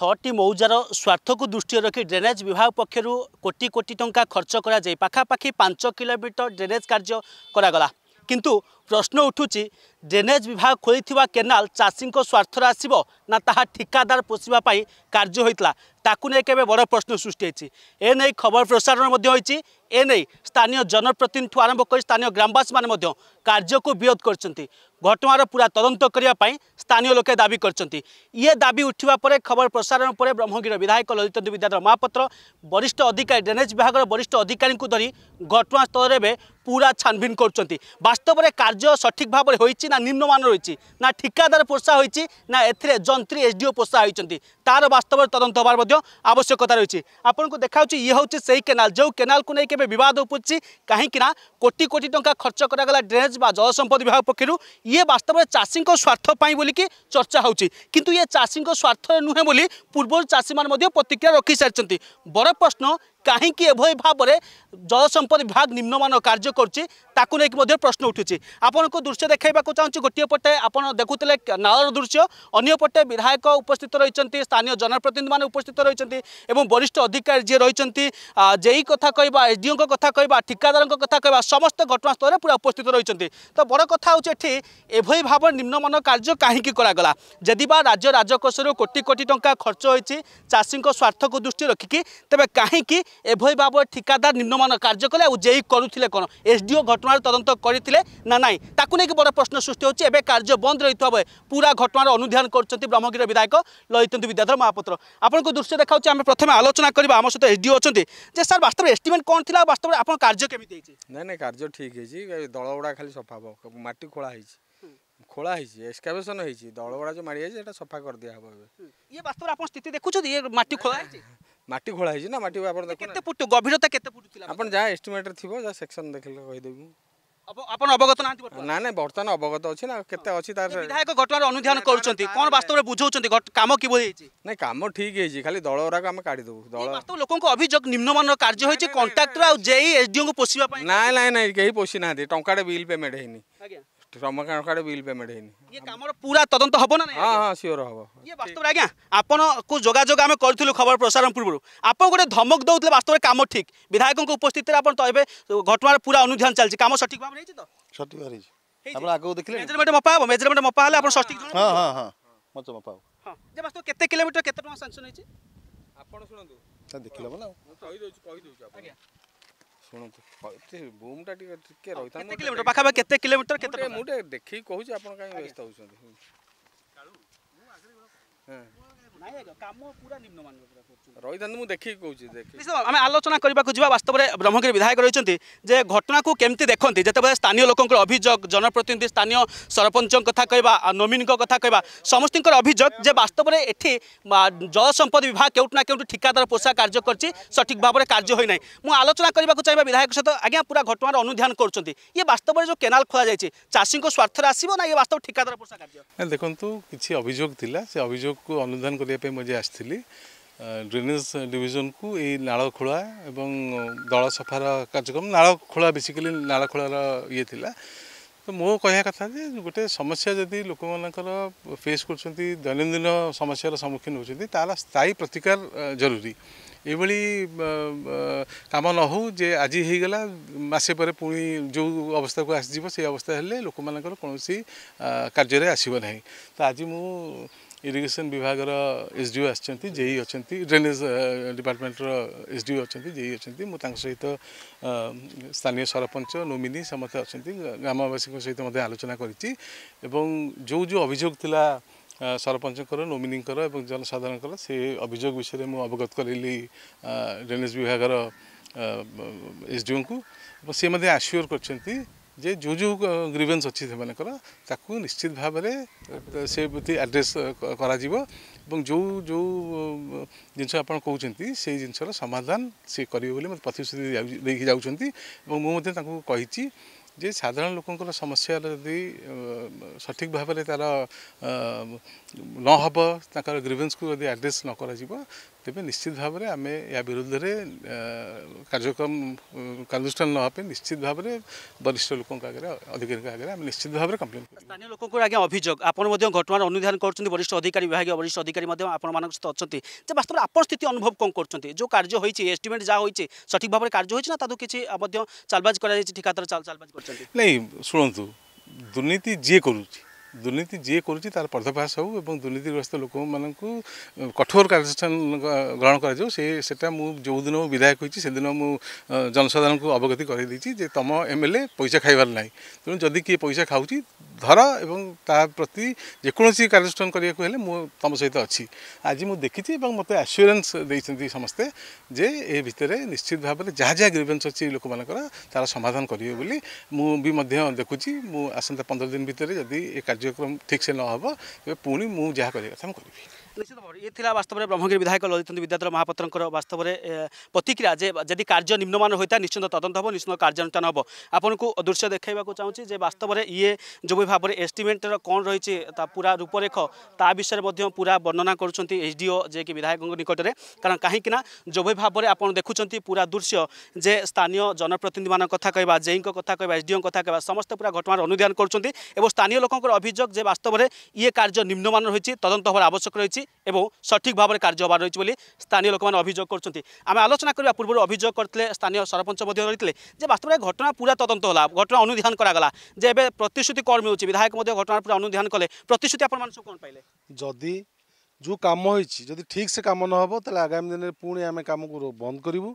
ছটি মৌজার স্বার্থক দৃষ্টি রাখি ড্রেনেজ বিভাগ পক্ষ কোটি কোটি টঙ্কা খরচ করা যাই পাখাপাখি পাঁচ কিলোমিটর ড্রেনেজ কার্য করা কিন্তু প্রশ্ন উঠুছি ড্রেনেজ বিভাগ খোলি কেনাল চাষী স্বার্থরে আসব না তাহা ঠিকাদার পোষা কার্য হয়েছিল তাকে নিয়ে কেবে বড় প্রশ্ন সৃষ্টি হয়েছে এনে খবর প্রসারণ হয়েছে এনে স্থানীয় জনপ্রতিনিধি আরম্ভ করে স্থানীয় গ্রামবাসী মানে କାର୍ଯ୍ୟକୁ ବିରୋଧ କରିଛନ୍ତି ଘଟଣାର ପୁରା ତଦନ୍ତ କରିବା ପାଇଁ ସ୍ଥାନୀୟ ଲୋକେ ଦାବି କରିଛନ୍ତି ଇଏ ଦାବି ଉଠିବା ପରେ ଖବର ପ୍ରସାରଣ ପରେ ବ୍ରହ୍ମଗିର ବିଧାୟକ ଲଳିତ ବିଦ୍ୟାଧର ମହାପାତ୍ର ବରିଷ୍ଠ ଅଧିକାରୀ ଡ୍ରେନେଜ୍ ବିଭାଗର ବରିଷ୍ଠ ଅଧିକାରୀଙ୍କୁ ଧରି ଘଟଣାସ୍ଥଳରେ ଏବେ ପୁରା ଛାନଭିନ୍ କରୁଛନ୍ତି ବାସ୍ତବରେ କାର୍ଯ୍ୟ ସଠିକ୍ ଭାବରେ ହୋଇଛି ନା ନିମ୍ନମାନ ରହିଛି ନା ଠିକାଦାର ପୋଷା ହୋଇଛି ନା ଏଥିରେ ଯନ୍ତ୍ରୀ ଏସ୍ଡିଓ ପୋଷା ହୋଇଛନ୍ତି ତାର ବାସ୍ତବରେ ତଦନ୍ତ ହେବାର ମଧ୍ୟ ଆବଶ୍ୟକତା ରହିଛି ଆପଣଙ୍କୁ ଦେଖାଉଛି ଇଏ ହେଉଛି ସେହି କେନାଲ ଯେଉଁ କେନାଲକୁ ନେଇକି ଏବେ ବିବାଦ ଉପୁଜିଛି କାହିଁକି ନା କୋଟି କୋଟି ଟଙ୍କା ଖର୍ଚ୍ଚ କରାଗଲା ଡ୍ରେନେଜ୍ জলসম্পদ বিভাগ পক্ষর ইয়ে বাস্তবের চাষী স্বার্থ পাই বলি চর্চা হচ্ছে কিন্তু ইয়ে চাষী স্বার্থ নুহে বলে পূর্ব চাষী মানে প্রতিক্রিয়া রক্ষি সারি বড় প্রশ্ন କାହିଁକି ଏଭଳି ଭାବରେ ଜଳସମ୍ପଦ ବିଭାଗ ନିମ୍ନମାନ କାର୍ଯ୍ୟ କରୁଛି ତାକୁ ନେଇକି ମଧ୍ୟ ପ୍ରଶ୍ନ ଉଠୁଛି ଆପଣଙ୍କୁ ଦୃଶ୍ୟ ଦେଖାଇବାକୁ ଚାହୁଁଛି ଗୋଟିଏ ପଟେ ଆପଣ ଦେଖୁଥିଲେ ନାଳର ଦୃଶ୍ୟ ଅନ୍ୟପଟେ ବିଧାୟକ ଉପସ୍ଥିତ ରହିଛନ୍ତି ସ୍ଥାନୀୟ ଜନପ୍ରତିନିଧିମାନେ ଉପସ୍ଥିତ ରହିଛନ୍ତି ଏବଂ ବରିଷ୍ଠ ଅଧିକାରୀ ଯିଏ ରହିଛନ୍ତି ଜେଇ କଥା କହିବା ଏସ୍ଡିଓଙ୍କ କଥା କହିବା ଠିକାଦାରଙ୍କ କଥା କହିବା ସମସ୍ତେ ଘଟଣାସ୍ଥଳରେ ପୁରା ଉପସ୍ଥିତ ରହିଛନ୍ତି ତ ବଡ଼ କଥା ହେଉଛି ଏଠି ଏଭଳି ଭାବରେ ନିମ୍ନମାନ କାର୍ଯ୍ୟ କାହିଁକି କରାଗଲା ଯଦି ବା ରାଜ୍ୟ ରାଜକୋଷରୁ କୋଟି କୋଟି ଟଙ୍କା ଖର୍ଚ୍ଚ ହୋଇଛି ଚାଷୀଙ୍କ ସ୍ୱାର୍ଥକୁ ଦୃଷ୍ଟି ରଖିକି ତେବେ କାହିଁକି এভাবে ভাবে ঠিকাদার নিম্নমান কার্য কলে আেই করুলে কোণ এসডিও ঘটনার তদন্ত করে না নাই তাকে নিয়ে বড় প্রশ্ন সৃষ্টি হচ্ছে এবার কার্য বন্ধ রয়েছে বেড়ে পুরা ঘটনার অনুধান করছেন ব্রহ্মগির বিধায়ক লইতেন বিদ্যাধর মহাপাত্র আপনার দৃশ্য দেখা হচ্ছে আমি প্রথমে আলোচনা করবা আমার সহ এসডিও অনেক যে স্যার বাস্তবে এস্টিমেট কম লা বাস্তবে আপনার কার্য কেমিতি হয়েছে না না কার্য ঠিক হয়েছে গুড়া খালি সফা হব মাটি খোলা হয়েছে খোলা হয়েছে এক্সকাভেশন হয়েছে দল গুড়া যে মারি হয়েছে এটা সফা করে দিয়া হবে ইয়ে বাস্তবে আপনার স্থিতি দেখুছেন ইয়ে মাটি খোলা হয়েছে মাটি খোলা হয়েছে না মাটি আপনার কেতে ফুট গভীরতা কেতে ফুট ছিল আপনার যা এস্টিমেটর থিব যা সেকশন দেখিলে কইদেবি আপনার অবগত না না না বর্তমান অবগত অছি না কেতে অছি তার বিধায়ক ঘটনার অনুধান করছেন কোন বাস্তবরে বুঝাউছেন কাম কি হয়েছে না কাম ঠিক হয়েছে খালি দলরাক আমি কাটি দেবু দল বাস্তব লোকଙ୍କ অভিযোগ নিম্নমানর কার্য হয়েছে কন্ট্রাক্টর আর জেই এসডিও কো পোষিবা পাই না না না কেই পোষি না টাকাটা বিল পেমেন্ট হইনি আজ্ঞা ସମୟରେ ବିଲ୍ ପେମେଣ୍ଟ ହେଇନି ଇଏ କାମର ପୁରା ତଦନ୍ତ ହବ ନା ହଁ ହଁ ସିଓର ହବ ଇଏ ବାସ୍ତବରେ ଆଜ୍ଞା ଆପଣଙ୍କୁ ଯୋଗାଯୋଗ ଆମେ କରିଥିଲୁ ଖବର ପ୍ରସାରଣ ପୂର୍ବରୁ ଆପଣ ଗୋଟେ ଧମକ ଦେଉଥିଲେ ବାସ୍ତବରେ କାମ ଠିକ୍ ବିଧାୟକଙ୍କ ଉପସ୍ଥିତିରେ ଆପଣ ତ ଏବେ ଘଟଣାର ପୁରା ଅନୁଧ୍ୟାନ ଚାଲିଛି କାମ ସଠିକ୍ ଭାବରେ ହେଇଛି ତ ସଠିକ୍ ଭାବରେ ହେଇଛି ଆପଣ ଆଗକୁ ଦେଖିଲେ ମେଜରମେଣ୍ଟ ମପା ହବ ମେଜରମେଣ୍ଟ ମପା ହେଲେ ଆପଣ ସଠିକ୍ ହଁ ହଁ ହଁ ମଞ୍ଚ ମପା ହବ ହଁ ଯେ ବାସ୍ତବ କେତେ କିଲୋମିଟର କେତେ ଟଙ୍କା ସାଂସନ୍ ହେଇଛି ଆପଣ ଶୁଣନ୍ତୁ ଦେଖିଲେ ନା କହିଦେଉଛି କହିଦେଉଛି ଆଜ୍ଞା ଶୁଣନ୍ତୁ ବୁମ୍ଟା ଟିକେ ଟିକେ ରହିଥାନ୍ତି କିଲୋମିଟର ପାଖାପାଖି କେତେ କିଲୋମିଟର କେତେ ମୁଁ ଟିକେ ଦେଖିକି କହୁଛି ଆପଣ କାହିଁ ବ୍ୟସ୍ତ ହେଉଛନ୍ତି ହଁ ରହିଥାନ୍ତୁ ମୁଁ ଦେଖିକି କହୁଛି ଆମେ ଆଲୋଚନା କରିବାକୁ ଯିବା ବାସ୍ତବରେ ବ୍ରହ୍ମଗିରି ବିଧାୟକ ରହିଛନ୍ତି ଯେ ଘଟଣାକୁ କେମିତି ଦେଖନ୍ତି ଯେତେବେଳେ ସ୍ଥାନୀୟ ଲୋକଙ୍କର ଅଭିଯୋଗ ଜନପ୍ରତିନିଧି ସ୍ଥାନୀୟ ସରପଞ୍ଚଙ୍କ କଥା କହିବା ନୋମିନୀଙ୍କ କଥା କହିବା ସମସ୍ତଙ୍କର ଅଭିଯୋଗ ଯେ ବାସ୍ତବରେ ଏଠି ଜଳସମ୍ପଦ ବିଭାଗ କେଉଁଠି ନା କେଉଁଠି ଠିକାଦାର ପୋଷା କାର୍ଯ୍ୟ କରିଛି ସଠିକ୍ ଭାବରେ କାର୍ଯ୍ୟ ହୋଇନାହିଁ ମୁଁ ଆଲୋଚନା କରିବାକୁ ଚାହିଁବା ବିଧାୟକ ସହିତ ଆଜ୍ଞା ପୁରା ଘଟଣାର ଅନୁଧ୍ୟାନ କରୁଛନ୍ତି ଇଏ ବାସ୍ତବରେ ଯେଉଁ କେନାଲ ଖୋଳାଯାଇଛି ଚାଷୀଙ୍କ ସ୍ୱାର୍ଥରେ ଆସିବ ନା ଇଏ ବାସ୍ତବ ଠିକାଦାର ପୋଷା କାର୍ଯ୍ୟ ଦେଖନ୍ତୁ କିଛି ଅଭିଯୋଗ ଥିଲା ସେ ଅଭିଯୋଗକୁ ଅନୁଧ୍ୟାନ କରି କରିବା ପାଇଁ ମଧ୍ୟ ଆସିଥିଲି ଡ୍ରେନେଜ୍ ଡିଭିଜନ୍କୁ ଏଇ ନାଳ ଖୋଳା ଏବଂ ଦଳ ସଫାର କାର୍ଯ୍ୟକ୍ରମ ନାଳ ଖୋଳା ବେସିକାଲି ନାଳ ଖୋଳାର ଇଏ ଥିଲା ତ ମୋ କହିବା କଥା ଯେ ଗୋଟେ ସମସ୍ୟା ଯଦି ଲୋକମାନଙ୍କର ଫେସ୍ କରୁଛନ୍ତି ଦୈନନ୍ଦିନ ସମସ୍ୟାର ସମ୍ମୁଖୀନ ହେଉଛନ୍ତି ତାହେଲେ ସ୍ଥାୟୀ ପ୍ରତିକାର ଜରୁରୀ ଏଭଳି କାମ ନ ହଉ ଯେ ଆଜି ହେଇଗଲା ମାସେ ପରେ ପୁଣି ଯେଉଁ ଅବସ୍ଥାକୁ ଆସିଯିବ ସେଇ ଅବସ୍ଥା ହେଲେ ଲୋକମାନଙ୍କର କୌଣସି କାର୍ଯ୍ୟରେ ଆସିବ ନାହିଁ ତ ଆଜି ମୁଁ ইরিগেশন বিভাগের এসডিও আসছেন জেই অনেক ড্রেনেজ ডিপার্টমেন্টর এসডিও অনেক জেই অনেক মু সহিত স্থানীয় সরপঞ্চ নোমিনি সমস্ত অনেক গ্রামবাসী সহ আলোচনা করেছি এবং যে যে অভিযোগ লা ସରପଞ୍ଚଙ୍କର ନୋମିନିଙ୍କର এবং জনসাধারণ সে অভিযোগ বিষয়ে মু অবগত କରାଇଲି ଡ୍ରେନେଜ୍ বিভাগের ଏସ୍ଡିଓଙ୍କୁ সে ସେ করছেন ଯେ ଯେଉଁ ଯେଉଁ ଗ୍ରିଭେନ୍ସ ଅଛି ସେମାନଙ୍କର ତାକୁ ନିଶ୍ଚିତ ଭାବରେ ସେ ପ୍ରତି ଆଡ୍ରେସ୍ କରାଯିବ ଏବଂ ଯେଉଁ ଯେଉଁ ଜିନିଷ ଆପଣ କହୁଛନ୍ତି ସେଇ ଜିନିଷର ସମାଧାନ ସେ କରିବେ ବୋଲି ମୋତେ ପ୍ରତିଶ୍ରୁତି ଦେଇକି ଯାଉଛନ୍ତି ଏବଂ ମୁଁ ମଧ୍ୟ ତାଙ୍କୁ କହିଛି ଯେ ସାଧାରଣ ଲୋକଙ୍କର ସମସ୍ୟାର ଯଦି ସଠିକ୍ ଭାବରେ ତା'ର ନହେବ ତାଙ୍କର ଗ୍ରିଭେନ୍ସକୁ ଯଦି ଆଡ୍ରେସ୍ ନ କରାଯିବ ତେବେ ନିଶ୍ଚିତ ଭାବରେ ଆମେ ଏହା ବିରୁଦ୍ଧରେ କାର୍ଯ୍ୟକ୍ରମ କାର୍ଯ୍ୟାନୁଷ୍ଠାନ ନେବା ପାଇଁ ନିଶ୍ଚିତ ଭାବରେ ବରିଷ୍ଠ ଲୋକଙ୍କ ଆଗରେ ଅଧିକାରୀଙ୍କ ଆଗରେ ଆମେ ନିଶ୍ଚିତ ଭାବରେ କମ୍ପ୍ଲେନ୍ ସ୍ଥାନୀୟ ଲୋକଙ୍କର ଆଜ୍ଞା ଅଭିଯୋଗ ଆପଣ ମଧ୍ୟ ଘଟଣାର ଅନୁଧ୍ୟାନ କରୁଛନ୍ତି ବରିଷ୍ଠ ଅଧିକାରୀ ବିଭାଗୀୟ ବରିଷ୍ଠ ଅଧିକାରୀ ମଧ୍ୟ ଆପଣମାନଙ୍କ ସହିତ ଅଛନ୍ତି ଯେ ବାସ୍ତବରେ ଆପଣ ସ୍ଥିତି ଅନୁଭବ କ'ଣ କରୁଛନ୍ତି ଯେଉଁ କାର୍ଯ୍ୟ ହୋଇଛି ଏଷ୍ଟିମେଟ୍ ଯାହା ହୋଇଛି ସଠିକ୍ ଭାବରେ କାର୍ଯ୍ୟ ହୋଇଛି ନା ତାକୁ କିଛି ମଧ୍ୟ ଚାଲବାଜ କରାଯାଇଛି ଠିକାଦାର ଚାଲବାଜ କରିଛନ୍ତି ନାଇଁ ଶୁଣନ୍ତୁ ଦୁର୍ନୀତି ଯିଏ କରୁଛି দুর্নীতি যিয়ে করুଛି তার পর্দাভাস হଉ ଏବଂ ଦୁର୍ନୀତିଗ୍ରସ୍ତ ଲୋକମାନଙ୍କୁ କଠୋର କାର୍ଯ୍ୟାନୁଷ୍ଠାନ ଗ୍ରହଣ କରାଯାଉ ସେ ସେଟା ମୁଁ ଯେଉଁଦିନ ମୁଁ ବିଧାୟକ ହୋଇଛି ସେଦିନ ମୁଁ ଜନସାଧାରଣଙ୍କୁ ଅବଗତି କରାଇଦେଇଛି ଯେ ତମ ଏମ୍ ଏଲ୍ ଏ ପଇସା ଖାଇବାର ନାହିଁ ତେଣୁ ଯଦି କିଏ ପଇସା ଖାଉଛି ଧର ଏବଂ ତା ପ୍ରତି ଯେକୌଣସି କାର୍ଯ୍ୟାନୁଷ୍ଠାନ କରିବାକୁ ହେଲେ ମୁଁ ତମ ସହିତ ଅଛି ଆଜି ମୁଁ ଦେଖିଛି ଏବଂ ମୋତେ ଆସ୍ୟୁରାନ୍ସ ଦେଇଛନ୍ତି ସମସ୍ତେ ଯେ ଏ ଭିତରେ ନିଶ୍ଚିତ ଭାବରେ ଯାହା ଯାହା ଗ୍ରିଭେନ୍ସ ଅଛି ଲୋକମାନଙ୍କର ତାର ସମାଧାନ କରିବେ ବୋଲି ମୁଁ ବି ମଧ୍ୟ ଦେଖୁଛି ମୁଁ ଆସନ୍ତା ପନ୍ଦର ଦିନ ଭିତରେ ଯଦି ଏ କାର୍ଯ୍ୟ କାର୍ଯ୍ୟକ୍ରମ ଠିକ୍ସେ ନ ହେବ ଏବେ ପୁଣି ମୁଁ ଯାହା କରିବା କଥା ମୁଁ କରିବି নিশ্চিত ভাবে ইয়ে লা বাস্তবরে ব্রহ্মগিরি বিধায়ক ললিতেন্দু বিদ্যাধর মহাপাত্র বাস্তবরে প্রতিক্রিয়া যে যদি কার্য নিম্নমান হয়ে থাকে নিশ্চিত তদন্ত হব নিশ্চিত কার্যানুষ্ঠান হব আপনার দৃশ্য দেখাইবা চাহুছি যে বাস্তবরে ইয়ে যেভাবে ভাবে এস্টিমেটর কম রয়েছে তা পুরা রূপরেখ তা বিষয়ে মধ্যে পুরা বর্ণনা করছেন এইচডিও যে কি বিধায়ক নিকটরে কারণ কাহিঁকি না যেভাবে ভাবে আপনার দেখুছেন পুরা দৃশ্য যে স্থানীয় জনপ্রতিনিধি মান কথা কহবা জে কথা কহবা এসডিও কথা কহবা সমস্ত পুরা ঘটনার অনুধান করছেন এবং স্থানীয় লোকর অভিযোগ যে বাস্তবরে ইয়ে কার্য নিম্নমান রয়েছে তদন্ত হওয়ার আবশ্যক রয়েছে রয়েছে এবং সঠিক ভাবে কার্য হবার রয়েছে বলে স্থানীয় লোক অভিযোগ করছেন আমি আলোচনা করা পূর্ব অভিযোগ করলে স্থানীয় সরপঞ্চ রয়েছে যে বাস্তবে ঘটনা পুরা তদন্ত হল ঘটনা অনুধান করা যে এবে প্রতিশ্রুতি কম মিলুছে বিধায়ক ঘটনার পুরা অনুধান কলে প্রতিশ্রুতি আপনার সব কম পাইলে যদি যে কাম হয়েছে যদি ঠিকসে কাম নহব তাহলে আগামী দিনে পুঁ আমি কামক বন্ধ করবু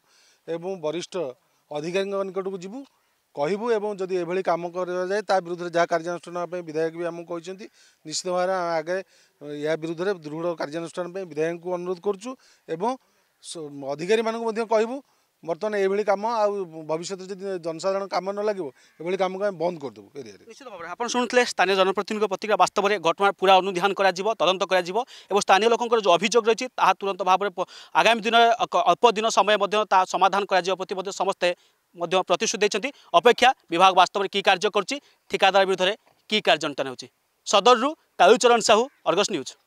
এবং বরিষ্ঠ অধিকারী নিকটক যাবু କହିବୁ ଏବଂ ଯଦି ଏଭଳି କାମ କରାଯାଏ ତା ବିରୁଦ୍ଧରେ ଯାହା କାର୍ଯ୍ୟାନୁଷ୍ଠାନ ନେବା ପାଇଁ ବିଧାୟକ ବି ଆମକୁ କହିଛନ୍ତି ନିଶ୍ଚିତ ଭାବରେ ଆଗେ ଏହା ବିରୁଦ୍ଧରେ ଦୃଢ଼ କାର୍ଯ୍ୟାନୁଷ୍ଠାନ ପାଇଁ ବିଧାୟକଙ୍କୁ ଅନୁରୋଧ କରୁଛୁ ଏବଂ ଅଧିକାରୀମାନଙ୍କୁ ମଧ୍ୟ କହିବୁ ବର୍ତ୍ତମାନ ଏଭଳି କାମ ଆଉ ଭବିଷ୍ୟତରେ ଯଦି ଜନସାଧାରଣ କାମ ନ ଲାଗିବ ଏଭଳି କାମକୁ ଆମେ ବନ୍ଦ କରିଦେବୁ ଏରିଆରେ ନିଶ୍ଚିତ ଭାବରେ ଆପଣ ଶୁଣୁଥିଲେ ସ୍ଥାନୀୟ ଜନପ୍ରତିନିଧିଙ୍କ ପ୍ରତିକ୍ରିୟା ବାସ୍ତବରେ ଘଟଣା ପୁରା ଅନୁଧ୍ୟାନ କରାଯିବ ତଦନ୍ତ କରାଯିବ ଏବଂ ସ୍ଥାନୀୟ ଲୋକଙ୍କର ଯେଉଁ ଅଭିଯୋଗ ରହିଛି ତାହା ତୁରନ୍ତ ଭାବରେ ଆଗାମୀ ଦିନରେ ଅଳ୍ପ ଦିନ ସମୟ ମଧ୍ୟ ତାହା ସମାଧାନ କରାଯିବା ପ୍ରତି ମଧ୍ୟ ସମସ୍ତେ প্রতিশ্রুতি দিয়েছেন অপেক্ষা বিভাগ বাস্তবের কি কার্য করছে ঠিকাদার বিরুদ্ধে কি কার্যানুষ্ঠান হচ্ছে সদরু কালুচরণ সাহু অর্গস নিউজ